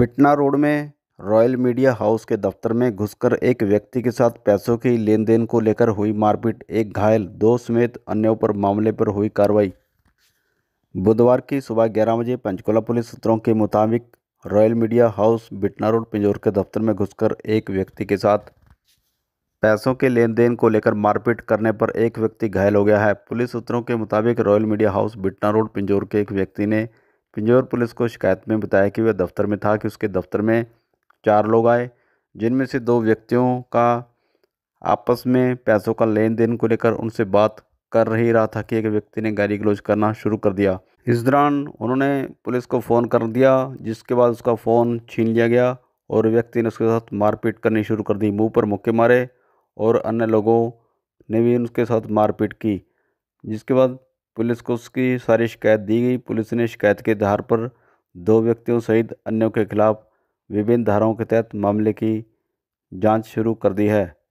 बिटना road में royal media house के दफ्तर में घुसकर एक व्यक्ति के साथ पैसों की लेन देन को लेकर हुई मारपीट एक घायल दो समेत अन्यों पर मामले पर हुई कार्रवाई बुधवार की सुबह ग्यारह बजे पंचकुला पुलिस सूत्रों के मुताबिक royal media house Bitna road Pinjore के दफ्तर में घुसकर एक व्यक्ति के साथ पैसों के लेन देन को लेकर मारपीट करने पर एक व्यक्ति घायल हो गया है पुलिस सूत्रों के मुताबिक royal media house Bitna road Pinjore के एक व्यक्ति ने पिंजौर पुलिस को शिकायत में बताया कि वह दफ्तर में था कि उसके दफ्तर में चार लोग आए जिनमें से दो व्यक्तियों का आपस में पैसों का लेन देन को लेकर उनसे बात कर ही रहा था कि एक व्यक्ति ने गाली गलोज करना शुरू कर दिया इस दौरान उन्होंने पुलिस को फ़ोन कर दिया जिसके बाद उसका फ़ोन छीन लिया गया और व्यक्ति ने उसके साथ मारपीट करनी शुरू कर दी मुंह पर मुक्के मारे और अन्य लोगों ने भी उसके साथ मारपीट की जिसके बाद पुलिस को उसकी सारी शिकायत दी गई पुलिस ने शिकायत के आधार पर दो व्यक्तियों सहित अन्यों के खिलाफ विभिन्न धाराओं के तहत मामले की जांच शुरू कर दी है